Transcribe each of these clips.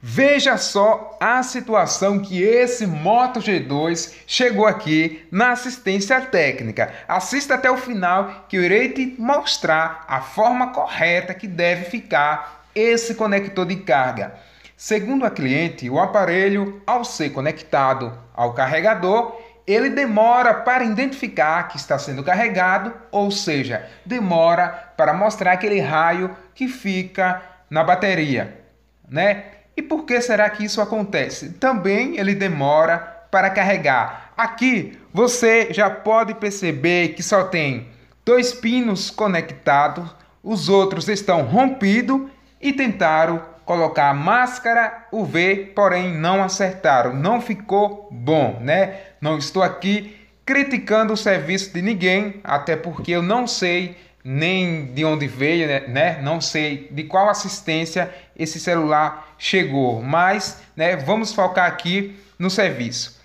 Veja só a situação que esse Moto G2 chegou aqui na assistência técnica. Assista até o final que eu irei te mostrar a forma correta que deve ficar esse conector de carga. Segundo a cliente, o aparelho, ao ser conectado ao carregador, ele demora para identificar que está sendo carregado, ou seja, demora para mostrar aquele raio que fica na bateria, né? E por que será que isso acontece? Também ele demora para carregar. Aqui você já pode perceber que só tem dois pinos conectados, os outros estão rompidos e tentaram colocar a máscara UV, porém não acertaram, não ficou bom, né? Não estou aqui criticando o serviço de ninguém, até porque eu não sei nem de onde veio, né? Não sei de qual assistência esse celular chegou, mas né, vamos focar aqui no serviço.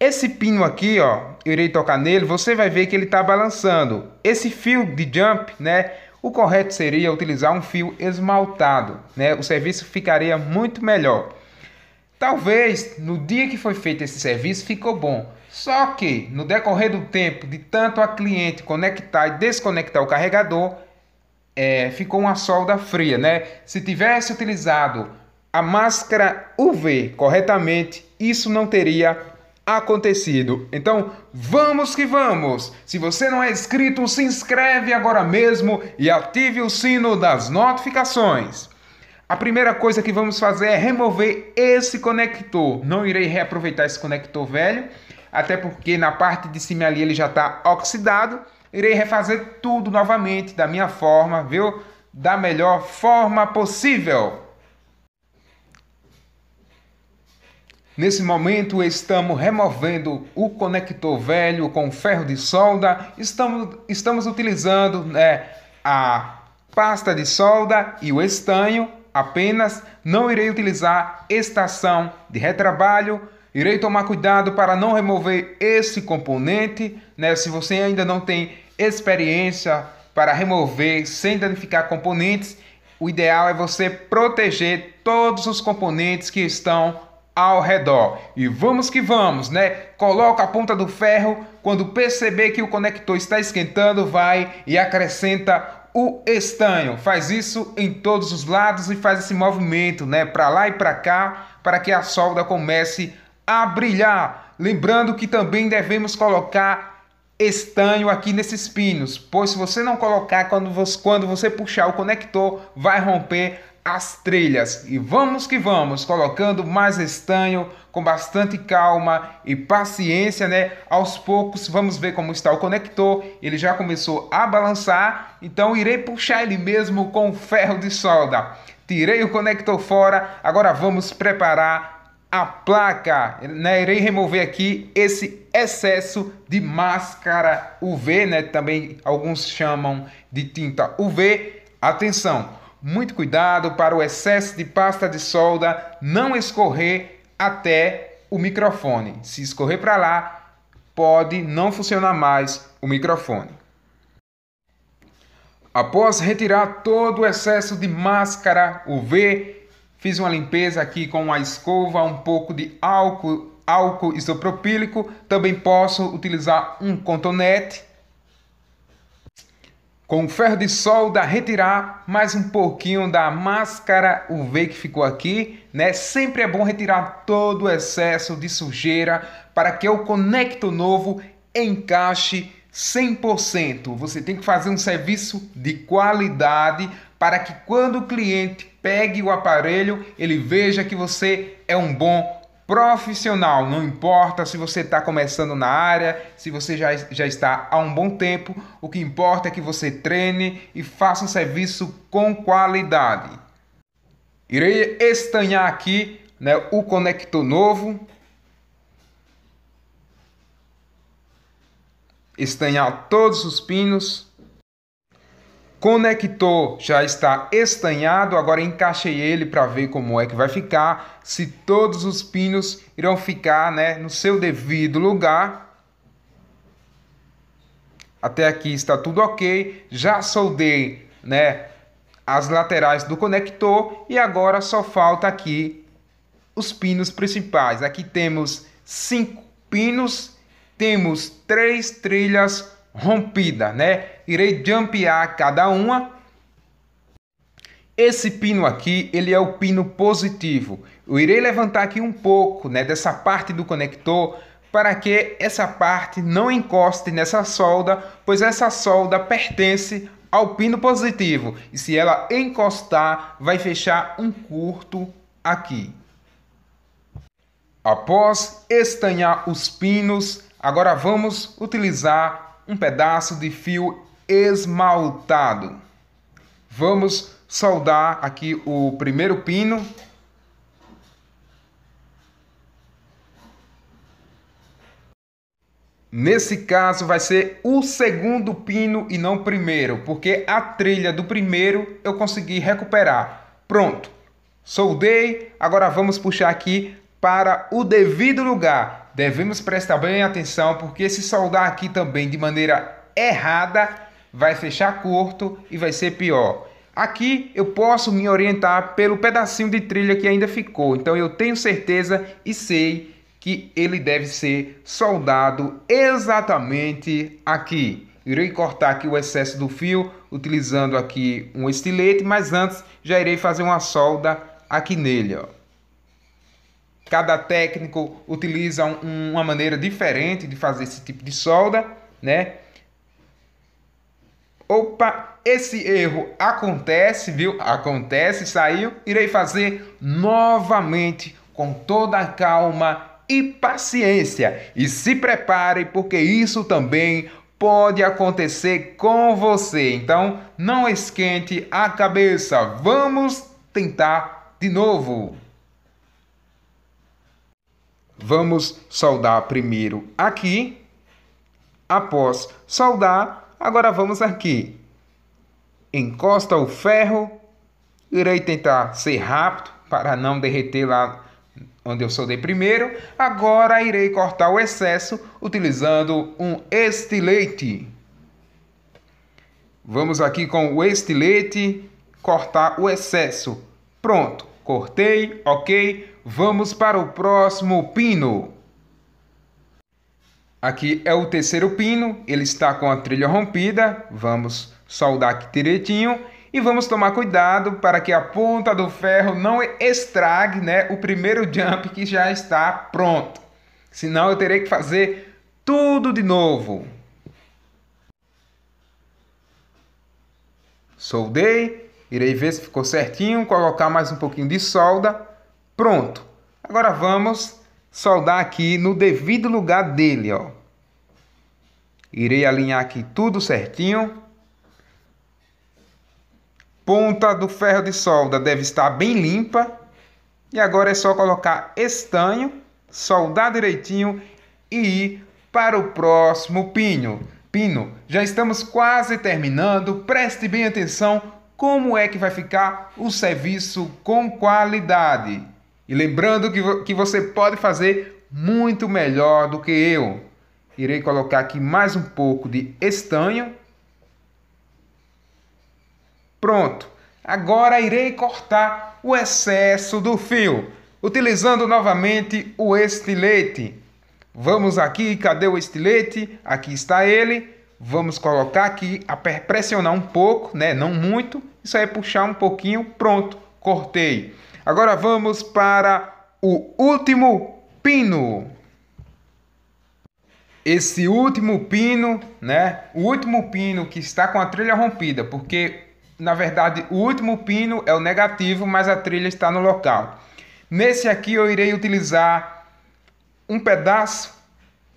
Esse pino aqui, ó, eu irei tocar nele, você vai ver que ele está balançando. Esse fio de jump, né, o correto seria utilizar um fio esmaltado, né, o serviço ficaria muito melhor. Talvez no dia que foi feito esse serviço ficou bom, só que no decorrer do tempo de tanto a cliente conectar e desconectar o carregador, é, ficou uma solda fria, né? Se tivesse utilizado a máscara UV corretamente, isso não teria acontecido. Então, vamos que vamos! Se você não é inscrito, se inscreve agora mesmo e ative o sino das notificações. A primeira coisa que vamos fazer é remover esse conector. Não irei reaproveitar esse conector velho, até porque na parte de cima ali ele já está oxidado. Irei refazer tudo novamente da minha forma, viu? Da melhor forma possível. Nesse momento estamos removendo o conector velho com ferro de solda, estamos, estamos utilizando né, a pasta de solda e o estanho apenas, não irei utilizar estação de retrabalho, Irei tomar cuidado para não remover esse componente, né? Se você ainda não tem experiência para remover sem danificar componentes, o ideal é você proteger todos os componentes que estão ao redor. E vamos que vamos, né? Coloca a ponta do ferro, quando perceber que o conector está esquentando, vai e acrescenta o estanho. Faz isso em todos os lados e faz esse movimento, né, para lá e para cá, para que a solda comece a brilhar. Lembrando que também devemos colocar estanho aqui nesses pinos, pois se você não colocar, quando você, quando você puxar o conector, vai romper as trilhas. E vamos que vamos, colocando mais estanho com bastante calma e paciência, né? Aos poucos vamos ver como está o conector. Ele já começou a balançar, então irei puxar ele mesmo com ferro de solda. Tirei o conector fora, agora vamos preparar a placa, né? Irei remover aqui esse excesso de máscara UV, né? Também alguns chamam de tinta UV. Atenção, muito cuidado para o excesso de pasta de solda não escorrer até o microfone. Se escorrer para lá, pode não funcionar mais o microfone. Após retirar todo o excesso de máscara UV, Fiz uma limpeza aqui com uma escova, um pouco de álcool, álcool isopropílico. Também posso utilizar um contonete. Com o ferro de solda, retirar mais um pouquinho da máscara UV que ficou aqui, né? Sempre é bom retirar todo o excesso de sujeira para que o conecto novo encaixe 100%. Você tem que fazer um serviço de qualidade para que quando o cliente pegue o aparelho, ele veja que você é um bom profissional. Não importa se você está começando na área, se você já, já está há um bom tempo, o que importa é que você treine e faça um serviço com qualidade. Irei estanhar aqui né, o conector novo estanhar todos os pinos. Conector já está estanhado, agora encaixei ele para ver como é que vai ficar, se todos os pinos irão ficar né, no seu devido lugar. Até aqui está tudo ok. Já soldei né, as laterais do conector e agora só falta aqui os pinos principais. Aqui temos cinco pinos temos três trilhas rompidas, né? Irei jumpear cada uma. Esse pino aqui, ele é o pino positivo. Eu irei levantar aqui um pouco, né, dessa parte do conector para que essa parte não encoste nessa solda, pois essa solda pertence ao pino positivo. E se ela encostar, vai fechar um curto aqui. Após estanhar os pinos, Agora vamos utilizar um pedaço de fio esmaltado. Vamos soldar aqui o primeiro pino. Nesse caso vai ser o segundo pino e não o primeiro, porque a trilha do primeiro eu consegui recuperar. Pronto, soldei, agora vamos puxar aqui para o devido lugar devemos prestar bem atenção, porque se soldar aqui também de maneira errada, vai fechar curto e vai ser pior. Aqui eu posso me orientar pelo pedacinho de trilha que ainda ficou, então eu tenho certeza e sei que ele deve ser soldado exatamente aqui. Irei cortar aqui o excesso do fio utilizando aqui um estilete, mas antes já irei fazer uma solda aqui nele, ó. Cada técnico utiliza um, uma maneira diferente de fazer esse tipo de solda, né? Opa, esse erro acontece, viu? Acontece, saiu. Irei fazer novamente com toda a calma e paciência. E se prepare, porque isso também pode acontecer com você. Então, não esquente a cabeça. Vamos tentar de novo. Vamos soldar primeiro aqui. Após soldar, agora vamos aqui. Encosta o ferro. Irei tentar ser rápido para não derreter lá onde eu soldei primeiro. Agora irei cortar o excesso utilizando um estilete. Vamos aqui com o estilete cortar o excesso. Pronto. Cortei, ok. Vamos para o próximo pino. Aqui é o terceiro pino, ele está com a trilha rompida. Vamos soldar aqui direitinho e vamos tomar cuidado para que a ponta do ferro não estrague né, o primeiro jump que já está pronto. Senão eu terei que fazer tudo de novo. Soldei, Irei ver se ficou certinho, colocar mais um pouquinho de solda. Pronto. Agora vamos soldar aqui no devido lugar dele, ó. Irei alinhar aqui tudo certinho. Ponta do ferro de solda deve estar bem limpa. E agora é só colocar estanho, soldar direitinho e ir para o próximo pino. Pino, já estamos quase terminando. Preste bem atenção como é que vai ficar o serviço com qualidade. E lembrando que, que você pode fazer muito melhor do que eu. Irei colocar aqui mais um pouco de estanho. Pronto. Agora irei cortar o excesso do fio, utilizando novamente o estilete. Vamos aqui, cadê o estilete? Aqui está ele. Vamos colocar aqui, pressionar um pouco, né? não muito. Isso aí é puxar um pouquinho, pronto, cortei. Agora vamos para o último pino. Esse último pino, né? O último pino que está com a trilha rompida, porque na verdade o último pino é o negativo, mas a trilha está no local. Nesse aqui eu irei utilizar um pedaço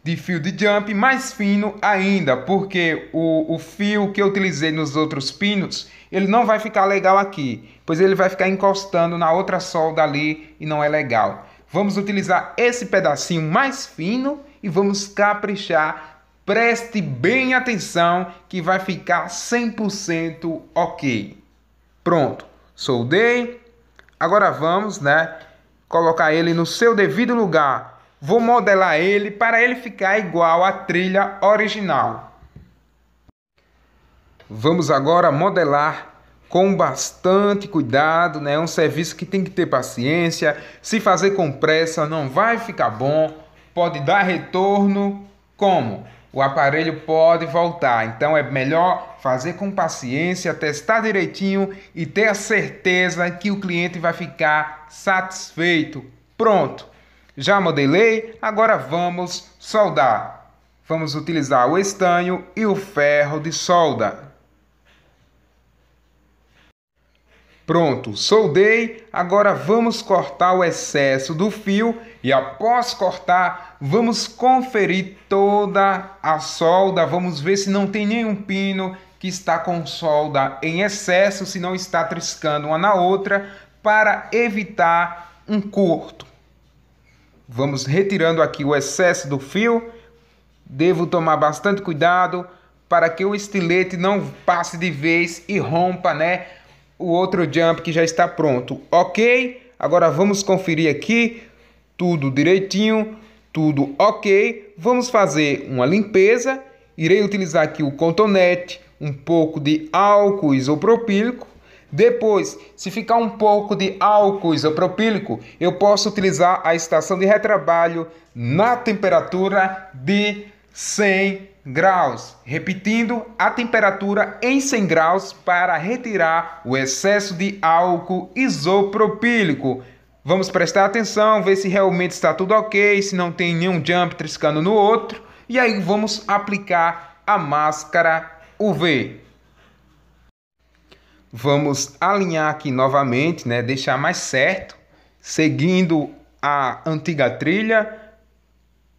de fio de jump mais fino ainda, porque o, o fio que eu utilizei nos outros pinos, ele não vai ficar legal aqui, pois ele vai ficar encostando na outra solda ali e não é legal. Vamos utilizar esse pedacinho mais fino e vamos caprichar. Preste bem atenção que vai ficar 100% ok. Pronto, soldei. Agora vamos, né, colocar ele no seu devido lugar Vou modelar ele para ele ficar igual à trilha original. Vamos agora modelar com bastante cuidado, né? É um serviço que tem que ter paciência. Se fazer com pressa não vai ficar bom, pode dar retorno como o aparelho pode voltar. Então é melhor fazer com paciência, testar direitinho e ter a certeza que o cliente vai ficar satisfeito. Pronto. Já modelei, agora vamos soldar. Vamos utilizar o estanho e o ferro de solda. Pronto, soldei, agora vamos cortar o excesso do fio e após cortar, vamos conferir toda a solda, vamos ver se não tem nenhum pino que está com solda em excesso, se não está triscando uma na outra, para evitar um curto. Vamos retirando aqui o excesso do fio. Devo tomar bastante cuidado para que o estilete não passe de vez e rompa, né, o outro jump que já está pronto. OK? Agora vamos conferir aqui tudo direitinho, tudo OK. Vamos fazer uma limpeza. Irei utilizar aqui o cotonete, um pouco de álcool isopropílico depois, se ficar um pouco de álcool isopropílico, eu posso utilizar a estação de retrabalho na temperatura de 100 graus. Repetindo, a temperatura em 100 graus para retirar o excesso de álcool isopropílico. Vamos prestar atenção, ver se realmente está tudo ok, se não tem nenhum jump triscando no outro. E aí vamos aplicar a máscara UV vamos alinhar aqui novamente, né, deixar mais certo, seguindo a antiga trilha.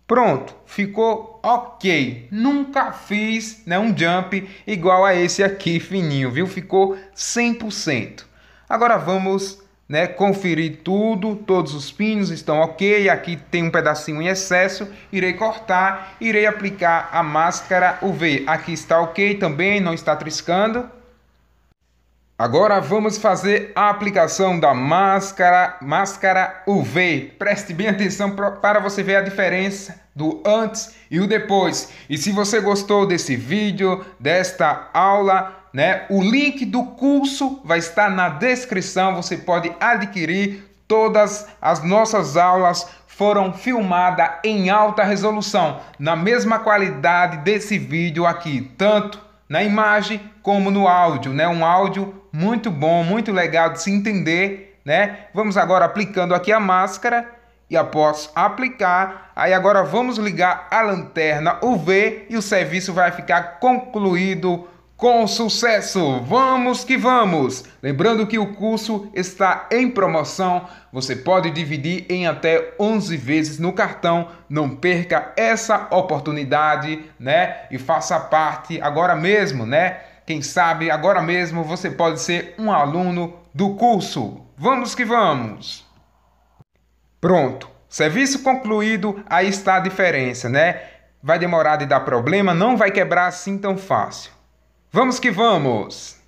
Pronto, ficou ok. Nunca fiz né, um jump igual a esse aqui, fininho, viu? Ficou 100%. Agora vamos né, conferir tudo, todos os pinos estão ok. Aqui tem um pedacinho em excesso, irei cortar, irei aplicar a máscara UV. Aqui está ok também, não está triscando. Agora vamos fazer a aplicação da máscara, máscara UV. Preste bem atenção para você ver a diferença do antes e o depois. E se você gostou desse vídeo, desta aula, né, o link do curso vai estar na descrição. Você pode adquirir todas as nossas aulas foram filmadas em alta resolução, na mesma qualidade desse vídeo aqui, tanto na imagem como no áudio, né? Um áudio muito bom, muito legal de se entender, né? Vamos agora aplicando aqui a máscara e após aplicar, aí agora vamos ligar a lanterna UV e o serviço vai ficar concluído com sucesso. Vamos que vamos! Lembrando que o curso está em promoção, você pode dividir em até 11 vezes no cartão. Não perca essa oportunidade, né? E faça parte agora mesmo, né? Quem sabe agora mesmo você pode ser um aluno do curso. Vamos que vamos! Pronto, serviço concluído, aí está a diferença, né? Vai demorar de dar problema, não vai quebrar assim tão fácil. Vamos que vamos!